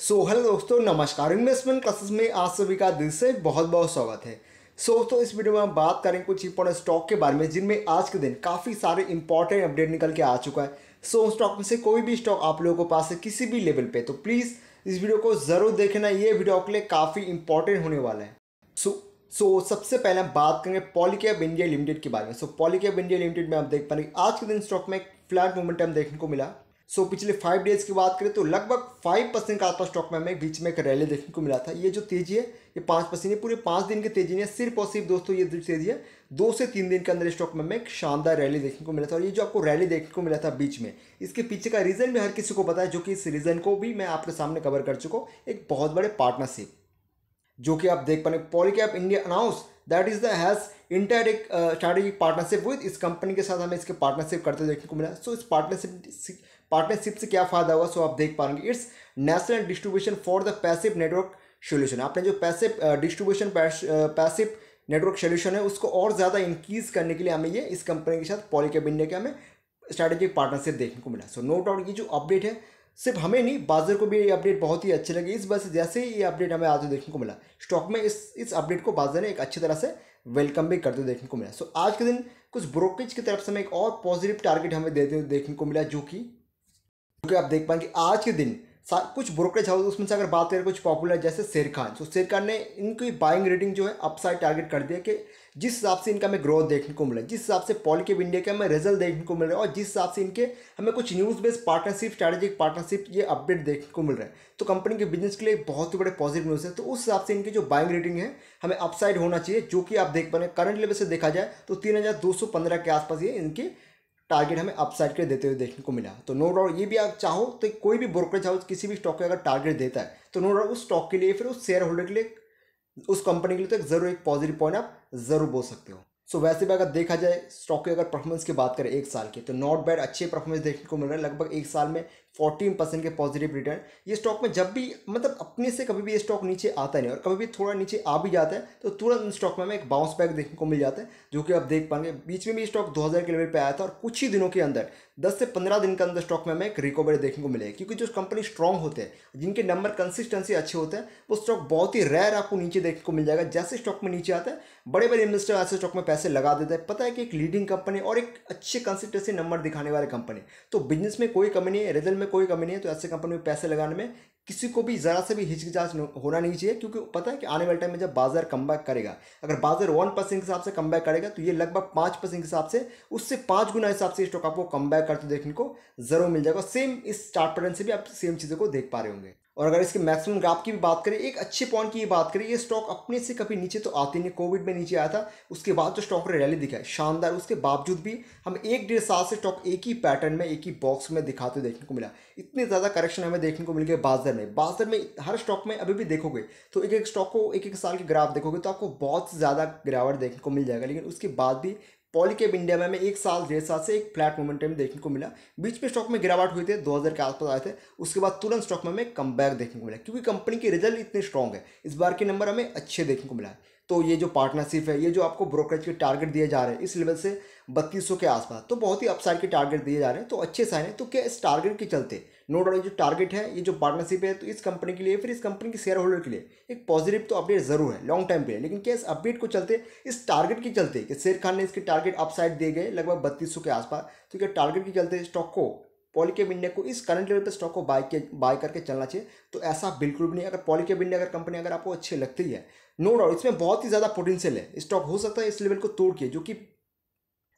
सो so, hello दोस्तों नमस्कार investment classes में आज सभी का दिल से बहुत बहुत स्वागत है सो so, दोस्तों इस वीडियो में हम बात करेंगे कुछ इंपॉर्टेंट स्टॉक के बारे में जिनमें आज के दिन काफ़ी सारे इंपॉर्टेंट अपडेट निकल के आ चुका है सो so, स्टॉक में से कोई भी स्टॉक आप लोगों के पास है किसी भी लेवल पे तो प्लीज़ इस वीडियो को ज़रूर देखना ये वीडियो आपके लिए काफ़ी इंपॉर्टेंट होने वाला है सो so, सो so, सबसे पहले हम बात करेंगे पॉलीकैब इंडिया लिमिटेड के बारे में सो so, इंडिया लिमिटेड में आप देख पाएंगे आज के दिन स्टॉक में फ्लैट मोमेंटम देखने को मिला सो पिछले फाइव डेज़ की बात करें तो लगभग फाइव परसेंट के आसपास स्टॉक में हमें बीच में एक रैली देखने को मिला था ये जो तेजी है ये पाँच परसेंट ये पूरे पाँच दिन की तेजी है सिर्फ और सिर्फ दोस्तों ये तेजी है दो से तीन दिन के अंदर स्टॉक में हमें एक शानदार रैली देखने को मिला था और ये जो आपको रैली देखने को मिला था बीच में इसके पीछे का रीज़न भी हर किसी को पता है जो कि इस रीज़न को भी मैं आपके सामने कवर कर चुका हूँ एक बहुत बड़े पार्टनरशिप जो कि आप देख पा रहे Polycab India announce that is the has inter एक स्ट्रैटेजिक पार्टनरशिप विद इस कंपनी के साथ हमें इसके पार्टनरशिप करते देखने को मिला सो so, इस पार्टनरशिप पार्टनरशिप से क्या फायदा होगा सो आप देख पाएंगे it's national distribution for the passive network solution आपने जो passive distribution passive network solution है उसको और ज़्यादा इंक्रीज करने के लिए हमें ये इस कंपनी के साथ पॉलिकेब इंडिया के हमें स्ट्रैटेजिक पार्टनरशिप देखने को मिला सो नो डाउट ये जो अपडेट है सिर्फ हमें नहीं बाजार को भी ये अपडेट बहुत ही अच्छी लगी इस वजह से जैसे ही ये अपडेट हमें आज देखने को मिला स्टॉक में इस इस अपडेट को बाजार ने एक अच्छी तरह से वेलकम भी करते देखने को मिला सो so, आज के दिन कुछ ब्रोकरेज की तरफ से हमें एक और पॉजिटिव टारगेट हमें देते देखने को मिला जो कि क्योंकि आप देख पाएंगे आज के दिन कुछ ब्रोकरेज हाउस उसमें से अगर बात करें कुछ पॉपुलर जैसे शेर खान तो शेर खान ने इनकी बाइंग रेटिंग जो है अपसाइड टारगेट कर दिया कि जिस हिसाब से इनका हमें ग्रोथ देखने को मिला जिस हिसाब से ऑफ इंडिया के हमें रिजल्ट देखने को मिल रहा है और जिस हिसाब से इनके हमें कुछ news based partnership strategic partnership ये अपडेट देखने को मिल रहा है तो कंपनी के बिजनेस के लिए बहुत ही बड़े पॉजिटिव न्यूज़ है तो उस हिसाब से इनकी जो बाइंग रेटिंग है हमें अपसाइड होना चाहिए जो कि आप देख पा रहे हैं करंट लेवल से देखा जाए तो तीन के आसपास ये इनकी टारगेट हमें अपसाइड के देते हुए देखने को मिला तो नो डाउट ये भी आप चाहो तो कोई भी ब्रोकरेज हाउस किसी भी स्टॉक के अगर टारगेट देता है तो नो डाउट उस स्टॉक के लिए फिर उस शेयर होल्डर के लिए उस कंपनी के लिए तो एक जरूर एक पॉजिटिव पॉइंट आप जरूर बोल सकते हो सो so, वैसे भी अगर देखा जाए स्टॉक के अगर परफॉर्मेंस की बात करें एक साल की तो नॉट बैड अच्छे परफॉर्मेंस देखने को मिल रहा है लगभग एक साल में फोर्टीन परसेंट के पॉजिटिव रिटर्न ये स्टॉक में जब भी मतलब अपने से कभी भी ये स्टॉक नीचे आता नहीं और कभी भी थोड़ा नीचे आ भी जाता है तो तुरंत इन स्टॉक में हमें एक बाउंस बैक देखने को मिल जाता है जो कि आप देख पाएंगे बीच में भी स्टॉक 2000 के लेवल पे आया था और कुछ ही दिनों के अंदर 10 से 15 दिन के अंदर स्टॉक में हमें एक रिकवरी देखने को मिलेगी क्योंकि जो कंपनी स्ट्रॉन्ग होते हैं जिनके नंबर कंसिस्टेंसी अच्छे होते हैं वो स्टॉक बहुत ही रेयर आपको नीचे देखने को मिल जाएगा जैसे स्टॉक में नीचे आता है बड़े बड़े इन्वेस्टर ऐसे स्टॉक में पैसे लगा देते हैं पता है कि एक लीडिंग कंपनी और एक अच्छे कंसिस्टेंसी नंबर दिखाने वाली कंपनी तो बिजनेस में कोई कमी नहीं है रिजल्ट में में कोई कमी नहीं है तो ऐसे कंपनी में पैसे लगाने में किसी को भी ज़रा से भी हिचकिचाच होना नहीं चाहिए क्योंकि पता है कि आने वाले टाइम में जब बाजार कम करेगा अगर बाजार वन परसेंट के हिसाब से कम करेगा तो ये लगभग पाँच परसेंट के हिसाब से उससे पाँच गुना हिसाब से स्टॉक आपको कम करते देखने को जरूर मिल जाएगा सेम इस चार्ट पैटर्न से भी आप सेम चीज़ों को देख पा रहे होंगे और अगर इसके मैक्सिमम ग्राफ की भी बात करें एक अच्छे पॉइंट की बात करें ये स्टॉक अपने से कभी नीचे तो आती नहीं कोविड में नीचे आया था उसके बाद जो स्टॉक ने रैली दिखाई शानदार उसके बावजूद भी हम एक डेढ़ साल से स्टॉक एक ही पैटर्न में एक ही बॉक्स में दिखाते देखने को मिला इतने ज़्यादा करेक्शन हमें देखने को मिल गया बाजार में बाजार में हर स्टॉक में अभी भी देखोगे तो एक एक स्टॉक को एक एक साल के ग्राफ देखोगे तो आपको बहुत ज़्यादा गिरावट देखने को मिल जाएगा लेकिन उसके बाद भी पॉलीकेब इंडिया में हमें एक साल डेढ़ साल से एक फ्लैट मोमेंटम देखने को मिला बीच में स्टॉक में गिरावट हुई थी 2000 के आसपास आए थे उसके बाद तुरंत स्टॉक में हमें कम देखने को मिला क्योंकि कंपनी के रिजल्ट इतने स्ट्रॉग है इस बार के नंबर हमें अच्छे देखने को मिला है तो ये जो पार्टनरशिप है ये जो आपको ब्रोकरेज के टारगेट दिए जा रहे हैं इस लेवल से बत्तीस के आसपास तो बहुत ही अपसाइड के टारगेट दिए जा रहे हैं तो अच्छे साइन है तो क्या इस टारगेट के चलते नो डाउट जो टारगेट है ये जो पार्टनरशिप है तो इस कंपनी के लिए फिर इस कंपनी के शेयर होल्डर के लिए एक पॉजिटिव तो अपडेट जरूर है लॉन्ग टाइम पे है लेकिन क्या इस अपडेट को चलते इस टारगेट के चलते कि शेर खान ने इसके टारगेट अपसाइड दिए गए लगभग बत्तीस के आसपास तो क्या टारगेट के चलते स्टॉक को पॉलिकेब इंडिया को इस करंट लेवल पे स्टॉक को बाय के बाय करके चलना चाहिए तो ऐसा बिल्कुल भी नहीं अगर पॉलिकेब इंडिया अगर कंपनी अगर आपको अच्छी लगती है नो डाउट इसमें बहुत ही ज़्यादा पोटेंशियल है स्टॉक हो सकता है इस लेवल को तोड़ के जो कि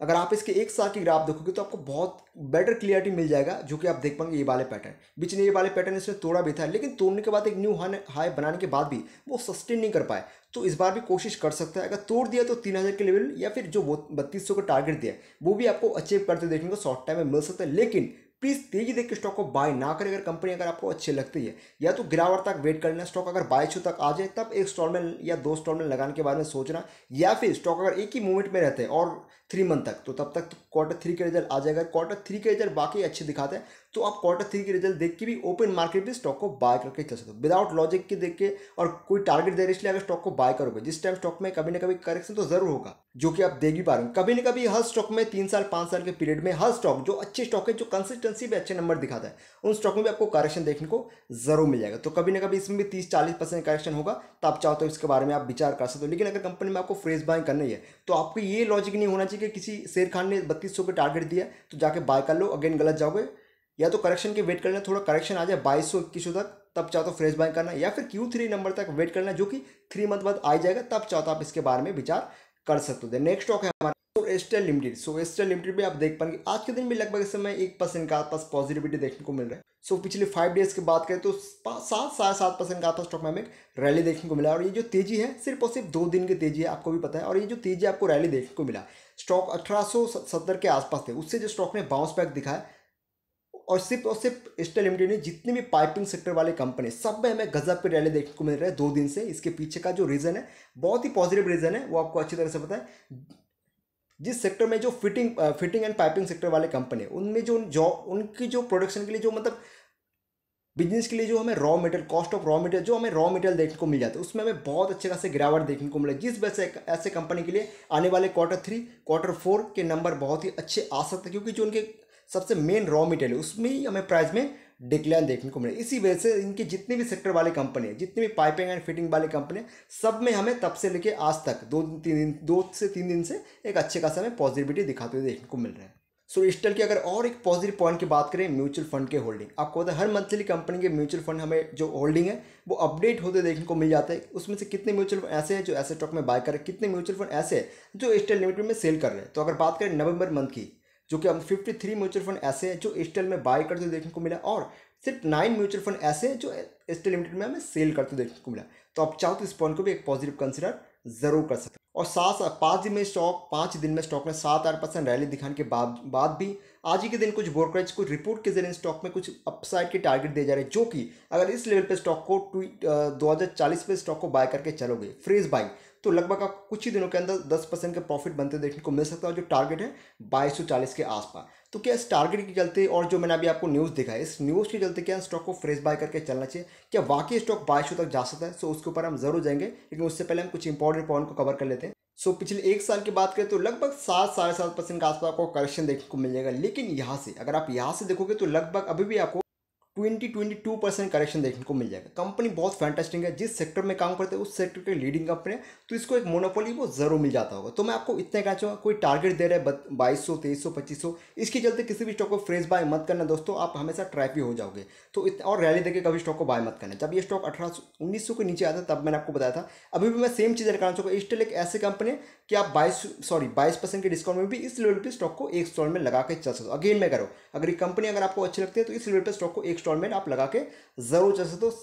अगर आप इसके एक साल की ग्राफ देखोगे तो आपको बहुत बेटर क्लियरिटी मिल जाएगा जो कि आप देख पाएंगे ये वाले पैटर्न बीच में ये वाले पैटर्न इसमें तोड़ा भी था लेकिन तोड़ने के बाद एक न्यू हाई बनाने के बाद भी वो सस्टेन नहीं कर पाए तो इस बार भी कोशिश कर सकता है अगर तोड़ दिया तो तीन हज़ार के लेवल या फिर जो बत्तीस सौ का टारगेट दिया वो भी आपको अचीव करते देखने को शॉर्ट टाइम में मिल सकता है लेकिन प्लीज़ तेजी देख के स्टॉक को बाय ना करें अगर कंपनी अगर आपको अच्छी लगती है या तो गिरावट तक वेट करना स्टॉक अगर बाय छू तक आ जाए तब एक स्टॉल में या दो स्टॉल में लगाने के बारे में सोचना या फिर स्टॉक अगर एक ही मूवमेंट में रहते हैं और थ्री मंथ तक तो तब तक तो क्वार्टर थ्री के रिजल्ट आ जाएगा क्वार्टर थ्री के रिजल्ट बाकी अच्छे दिखाते हैं तो आप क्वार्टर थ्री के रिजल्ट देख के भी ओपन मार्केट में स्टॉक को बाय करके चल सकते हो विदाउट लॉजिक के देख के और कोई टारगेट दे रहे इसलिए अगर स्टॉक को बाय करोगे जिस टाइम स्टॉक में कभी ना कभी करेक्शन तो जरूर होगा जो कि आप देख भी पा रहे हो कभी ना कभी हर स्टॉक में तीन साल पाँच साल के पीरियड में हर स्टॉक जो अच्छे स्टॉक है जो कंसिस्टेंट कंसिस्टेंसी भी अच्छे नंबर दिखाता है उन स्टॉक में भी आपको करेक्शन देखने को जरूर मिल जाएगा तो कभी ना कभी इसमें भी तीस चालीस परसेंट करेक्शन होगा तो आप चाहो तो इसके बारे में आप विचार कर सकते हो लेकिन अगर कंपनी में आपको फ्रेश बाइंग करना ही है तो आपको ये लॉजिक नहीं होना चाहिए कि किसी शेर खान ने बत्तीस सौ टारगेट दिया तो जाके बाय कर लो अगेन गलत जाओगे या तो करेक्शन के वेट करना थोड़ा करेक्शन आ जाए बाईस सौ इक्कीस तक तब चाहो तो फ्रेश बाइंग करना या फिर क्यू थ्री नंबर तक वेट करना जो कि थ्री मंथ बाद आ जाएगा तब चाहो तो आप इसके बारे में विचार कर सकते हो नेक्स्ट स्टॉक है हमारा सो एस्टेल लिमिटेड सो एस्टेल लिमिटेड भी आप देख पाएंगे आज के दिन में लगभग इस समय एक परसेंट के आसपास पॉजिटिविटी देखने को मिल रहा है सो so, पिछले फाइव डेज की बात करें तो सात साढ़े सात परसेंट के आसपास स्टॉक में हमें रैली देखने को मिला और ये जो तेजी है सिर्फ और सिर्फ दो दिन की तेजी है आपको भी पता है और ये जो तेजी आपको रैली देखने को मिला स्टॉक अठारह के आसपास थे उससे जो स्टॉक ने बाउंस बैक दिखाया और सिर्फ और सिर्फ एस्टा लिमिटेड ने जितने भी पाइपिंग सेक्टर वाले कंपनी सब में हमें गजब के रैली देखने को मिल रहा है दो दिन से इसके पीछे का जो रीज़न है बहुत ही पॉजिटिव रीज़न है वो आपको अच्छी तरह से पता है जिस सेक्टर में जो fitting fitting and piping sector वाले कंपनी उनमें जो जॉब उनकी जो प्रोडक्शन के लिए जो मतलब बिजनेस के लिए जो हमें raw material cost of raw material जो हमें रॉ मटेरियल देखने को मिल जाता है उसमें हमें बहुत अच्छे खासे गिरावट देखने को मिला जिस वजह से ऐसे कंपनी के लिए आने वाले क्वार्टर थ्री क्वार्टर फोर के नंबर बहुत ही अच्छे आ सकते हैं क्योंकि जो उनके सबसे मेन रॉ मटेरियल उसमें ही हमें प्राइस में डिक्लाइन देखने को मिले इसी वजह से इनके जितनी भी सेक्टर वाली कंपनी है जितनी भी पाइपिंग एंड फिटिंग वाली कंपनी सब में हमें तब से लेके आज तक दो तीन दिन दो से तीन दिन से एक अच्छे खासा हमें पॉजिटिविटी दिखाते हुए देखने को मिल रहा है सो so, स्टल की अगर और एक पॉजिटिव पॉइंट की बात करें म्यूचुअल फंड के होल्डिंग आपको पता है हर मंथली कंपनी के म्यूचुअल फंड हमें जो होल्डिंग है वो अपडेट होते देखने को मिल जाता है उसमें से कितने म्यूचुअल फंड ऐसे हैं जो ऐसे स्टॉक में बाय कर रहे हैं कितने म्यूचुअल फंड ऐसे हैं जो स्टल लिमिटेड में सेल कर रहे हैं तो अगर बात करें नवंबर मंथ की जो कि हम 53 म्यूचुअल फंड ऐसे हैं जो एस्टेल में बाय करते देखने को मिला और सिर्फ नाइन म्यूचुअल फंड ऐसे हैं जो एस्टेल लिमिटेड में हमें सेल करते देखने को मिला तो आप चाहो तो इस पॉइंट को भी एक पॉजिटिव कंसिडर जरूर कर सकते और सात पाँच दिन में स्टॉक पाँच दिन में स्टॉक में सात आठ परसेंट रैली दिखाने के बाद बाद भी आज ही के दिन कुछ ब्रोकरेज कुछ रिपोर्ट के जरिए स्टॉक में कुछ अपसाइड के टारगेट दिए जा रहे हैं जो कि अगर इस लेवल पे स्टॉक को दो हज़ार चालीस पे स्टॉक को बाय करके चलोगे फ्रेज बाई तो लगभग आपको कुछ ही दिनों के अंदर दस परसेंट का प्रॉफिट बनते देखने को मिल सकता है जो टारगेट है बाईस सौ चालीस के आसपास तो क्या इस टारगेट के चलते और जो मैंने अभी आपको न्यूज़ देखा है इस न्यूज़ के चलते क्या स्टॉक को फ्रेश बाय करके चलना चाहिए क्या वाकई स्टॉक बाईस सौ तक जा सकता है सो उसके ऊपर हम जरूर जाएंगे लेकिन उससे पहले हम कुछ इंपॉर्टेंट पॉइंट को कवर कर लेते हैं सो पिछले एक साल की बात करें तो लगभग सात साढ़े सात परसेंट के आसपास आपको करेक्शन देखने को मिल जाएगा लेकिन यहाँ से अगर आप यहाँ से देखोगे तो लगभग अभी भी आपको twenty twenty two percent correction देखने को मिल जाएगा कंपनी बहुत फैंटेस्टिंग है जिस सेक्टर में काम करते हैं उस सेक्टर के लीडिंग कंपनी है तो इसको एक मोनोपोली वो जरूर मिल जाता होगा तो मैं आपको इतना कहना चाहूँगा कोई टारगेट दे रहे हैं बाईस सौ तेईस सौ पच्चीस सौ इसके चलते किसी भी स्टॉक को फ्रेश बाय मत करना दोस्तों आप हमेशा ट्रैप ही हो जाओगे तो इतना और रैली देकर कभी स्टॉक को बाय मत करना जब ये स्टॉक अठारह सौ उन्नीस सौ के नीचे आता तब मैंने आपको बताया था अभी भी मैं सेम चीज़ कहना चाहूँगा स्टिल एक ऐसी कंपनी कि आप बाईस सॉरी बाईस परसेंट के डिस्काउंट में भी इस लेवल पर स्टॉक को एक स्टॉल में लगा के चल सकते हो अगेन मैं करो अगर ये कंपनी अगर आपको अच्छी लगती है तो इस लेवल पर स्टॉक को एक स्टॉक इंस्टॉलमेंट आप लगा के ज़रूर चल सकते हो तो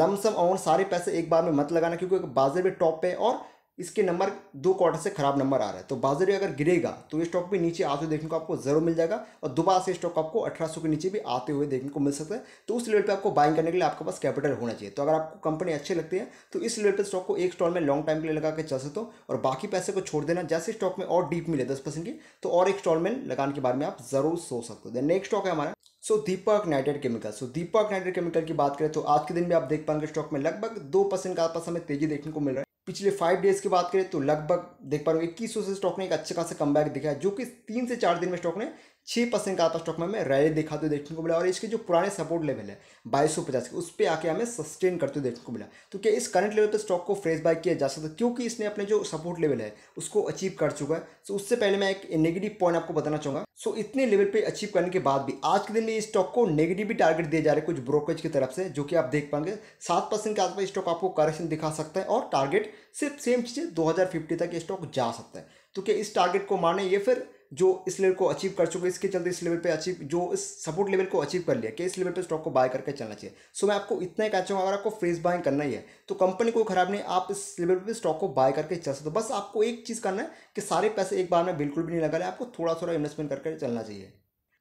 लमसम और सारे पैसे एक बार में मत लगाना क्योंकि बाजार भी टॉप पे और इसके नंबर दो क्वार्टर से खराब नंबर आ रहा है तो बाजार भी अगर गिरेगा तो ये स्टॉक भी नीचे आते हुए देखने को आपको जरूर मिल जाएगा और दोबारा से स्टॉक आपको अठारह के नीचे भी आते हुए देखने को मिल सकता है तो उस लेवल पे आपको बाइंग करने के लिए आपके पास कैपिटल होना चाहिए तो अगर आपको कंपनी अच्छी लगती है तो इस लेवल पर स्टॉक को एक स्टॉल में लॉन्ग टाइम के लिए लगा के चल सकते हो और बाकी पैसे को छोड़ देना जैसे स्टॉक में और डीप मिले दस की तो और एक स्टॉलमेंट लगाने के बारे में आप जरूर सोच सकते हो देन नेक्स्ट स्टॉक है हमारा so Deepak nitrate chemical so Deepak nitrate chemical की बात करें तो आज के दिन भी आप देख पाएंगे स्टॉक में लगभग दो परसेंट का आसपास हमें तेजी देखने को मिल रहा है पिछले फाइव डेज की बात करें तो लगभग देख पा रहे हो इक्कीस सौ से स्टॉक ने एक अच्छे खासा कम बैक दिखा है जो कि तीन से चार दिन में स्टॉक ने छः परसेंट का आता स्टॉक में हमें रैली दिखाते देखने को मिला और इसके जो पुराने सपोर्ट लेवल है बाईस सौ पचास के उस पर आके हमें सस्टेन करते हुए देखने को मिला तो क्या इस करंट लेवल पर स्टॉक को फ्रेश बाय किया जा सकता है क्योंकि इसने अपने जो सपोर्ट लेवल है उसको अचीव कर चुका है सो उससे पहले मैं एक नेगेटिव पॉइंट आपको बताना चाहूँगा सो इतने लेवल पर अचीव करने के बाद भी आज के दिन में इस स्टॉक को नेगेटिव भी टारगेट दिए जा रहे हैं कुछ ब्रोकरेज की तरफ से जो कि आप देख पाएंगे सात परसेंट के आसपास स्टॉक आपको करेक्शन दिखा सकता है और टारगेट सिर्फ सेम चीज़ें दो तक ये स्टॉक जा सकता है तो क्या इस टारगेट को माने या फिर जो इस लेवल को अचीव कर चुके इसके चलते इस लेवल पे अचीव जो इस सपोर्ट लेवल को अचीव कर लिया कि इस लेवल पे स्टॉक को बाय करके चलना चाहिए सो मैं आपको इतना ही कहना चाहूँगा अगर आपको फेस बाइंग करना ही है तो कंपनी कोई खराब नहीं आप इस लेवल पे स्टॉक को बाय करके चल सकते हो बस आपको एक चीज़ करना है कि सारे पैसे एक बार में बिल्कुल भी नहीं लगा रहे आपको थोड़ा थोड़ा इन्वेस्टमेंट करके चलना चाहिए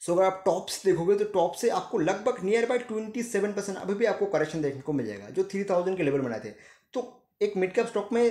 सो अगर आप टॉप्स देखोगे तो टॉप से आपको लगभग near by twenty seven percent अभी भी आपको करेक्शन देखने को मिल जाएगा जो थ्री थाउजेंड के लेवल बनाए थे तो एक मिड कैप स्टॉक में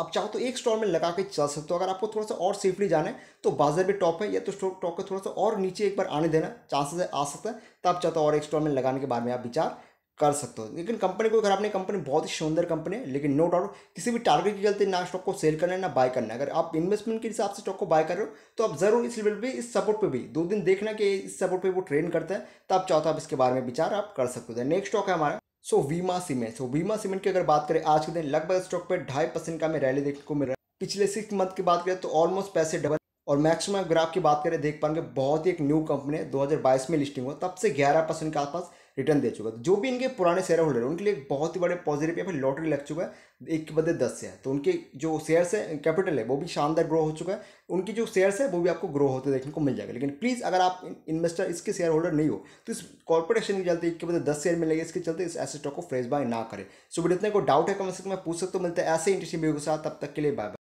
आप चाहो तो एक स्टॉल में लगा के चल सकते हो अगर आपको थोड़ा सा और सेफली जाना है तो बाजार भी टॉप है या तो टॉप का थोड़ा सा और नीचे एक बार आने देना चांसेस है आ सकता है तो आप चाहते हो और एक स्टॉल में लगाने के बारे में आप विचार कर सकते हो लेकिन कंपनी कोई खराब नहीं कंपनी बहुत ही सुंदर कंपनी है लेकिन नो डाउट किसी भी टारगेट के चलते ना स्टॉक को सेल करना है ना बाय करना है अगर आप इन्वेस्टमेंट के हिसाब से स्टॉक को बाय कर रहे हो तो आप जरूर इस लेवल पे इस सपोर्ट पे भी दो दिन देखना कि इस सपोर्ट पे वो ट्रेन करता है तो आप चाहते हो आप इसके बारे में विचार आप कर सकते हो नेक्स्ट स्टॉक है हमारा सो वीमा सीमेंट सो वीमा सीमेंट की अगर बात करें आज के दिन लगभग स्टॉक पर ढाई परसेंट का हमें रैली देखने को मिल रहा है पिछले सिक्स मंथ की बात करें तो ऑलमोस्ट पैसे डबल और मैक्सिमम अगर आपकी बात करें देख पाएंगे बहुत ही एक न्यू कंपनी है 2022 में लिस्टिंग हुआ तब से 11 परसेंट के आसपास रिटर्न दे चुका है जो भी इनके पुराने शेयर होल्डर उनके लिए बहुत ही बड़े पॉजिटिव या फिर लॉटरी लग चुका है एक के बदले दस से तो उनके जो शेयर्स है कैपिटल है वो भी शानदार ग्रो हो चुका है उनकी जो शेयर्स है वो भी आपको ग्रो होते देखने को मिल जाएगा लेकिन प्लीज़ अगर आप इन्वेस्टर इसके शेयर होल्डर नहीं हो तो इस कॉर्पोरेशन के चलते एक के बदले दस शेयर मिलेगा इसके चलते इस ऐसे स्टॉक को फ्रेश बाय ना करें सो बट इतने को डाउट है कम से कम मैं पूछ सकता हूँ मिलता है ऐसे इंटरेस्टिंग वीडियो के साथ तब तक के लिए बाय